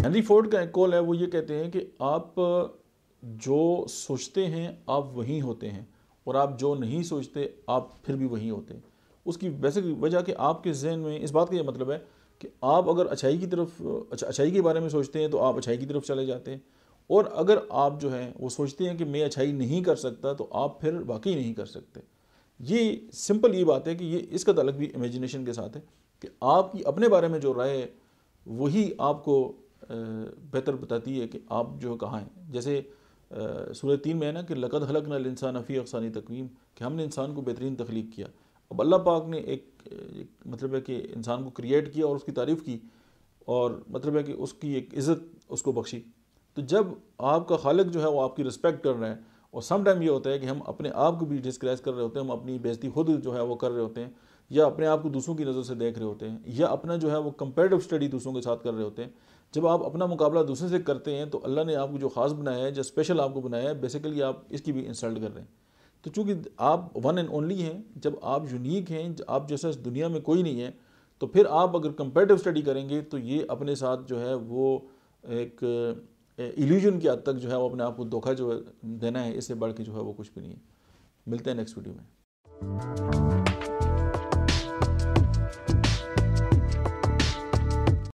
Henry Ford का एक call है वो ये कहते हैं कि आप जो सोचते हैं आप वहीं होते हैं और आप जो नहीं सोचते आप फिर भी वहीं होते हैं उसकी वैसे वजह कि आपके जहन में इस बात का यह मतलब है कि आप अगर अच्छाई की तरफ अच्छा अच्छाई के बारे में सोचते हैं तो आप अच्छाई की तरफ चले जाते हैं और अगर आप जो है वो सोचते हैं कि मैं अच्छाई नहीं कर सकता तो आप फिर वाकई नहीं कर सकते ये सिंपल ये बात है कि ये इसका तलक भी इमेजिनेशन के साथ है कि आपकी अपने बारे में जो राय वही आपको बेहतर बताती है कि आप जो कहाँ हैं जैसे सूर्य तीन में है ना कि लकद हलक नल इंसान अफ़ी अफसानी तकवीम कि हमने इंसान को बेहतरीन तख्लीक किया अब अल्लाह पाक ने एक, एक मतलब है कि इंसान को क्रिएट किया और उसकी तारीफ़ की और मतलब है कि उसकी एक इज़्ज़त उसको बख्शी तो जब आपका खालक जो है वो आपकी रिस्पेक्ट कर रहा है और समटाइम ये होता है कि हम अपने आप को भी डिस्क्राइज कर रहे होते हैं हम अपनी बेजती खुद जो है वो कर रहे होते हैं या अपने आप को दूसरों की नज़र से देख रहे होते हैं या अपना जो है वो कंपेरेटिव स्टडी दूसरों के साथ कर रहे होते हैं जब आप अपना मुकाबला दूसरे से करते हैं तो अल्लाह ने आपको जो ख़ास बनाया है जो स्पेशल आपको बनाया है बेसिकली आप इसकी भी इंसल्ट कर रहे हैं तो चूँकि आप वन एंड ओनली हैं जब आप यूनिक हैं आप जैसा इस दुनिया में कोई नहीं है तो फिर आप अगर कंपेरेटिव स्टडी करेंगे तो ये अपने साथ जो है वो एक इल्यूजन की हद तक जो है वो अपने आप को धोखा जो देना है इससे बढ़ के जो है वो कुछ भी नहीं है मिलते हैं नेक्स्ट वीडियो में